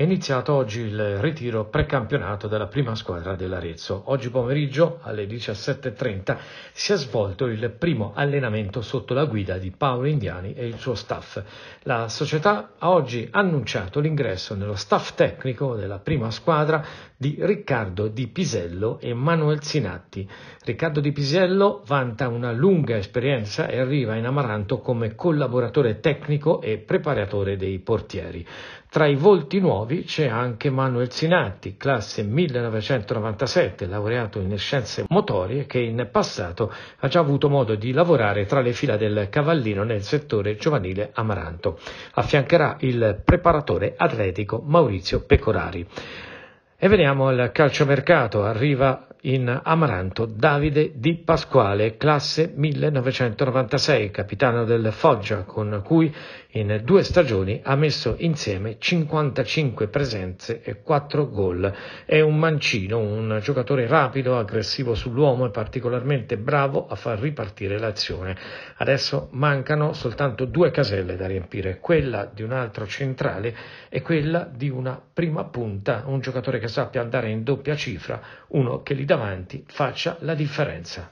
È iniziato oggi il ritiro precampionato della prima squadra dell'Arezzo. Oggi pomeriggio alle 17.30 si è svolto il primo allenamento sotto la guida di Paolo Indiani e il suo staff. La società ha oggi annunciato l'ingresso nello staff tecnico della prima squadra di Riccardo Di Pisello e Manuel Sinatti. Riccardo Di Pisello vanta una lunga esperienza e arriva in Amaranto come collaboratore tecnico e preparatore dei portieri. Tra i volti nuovi nuovi c'è anche Manuel Zinatti, classe 1997, laureato in scienze motorie, che in passato ha già avuto modo di lavorare tra le fila del cavallino nel settore giovanile amaranto. Affiancherà il preparatore atletico Maurizio Pecorari. E veniamo al calciomercato, arriva in Amaranto Davide Di Pasquale, classe 1996, capitano del Foggia, con cui in due stagioni ha messo insieme 55 presenze e 4 gol. È un mancino, un giocatore rapido, aggressivo sull'uomo e particolarmente bravo a far ripartire l'azione. Adesso mancano soltanto due caselle da riempire, quella di un altro centrale e quella di una prima punta, un giocatore che sappia andare in doppia cifra, uno che li davanti faccia la differenza.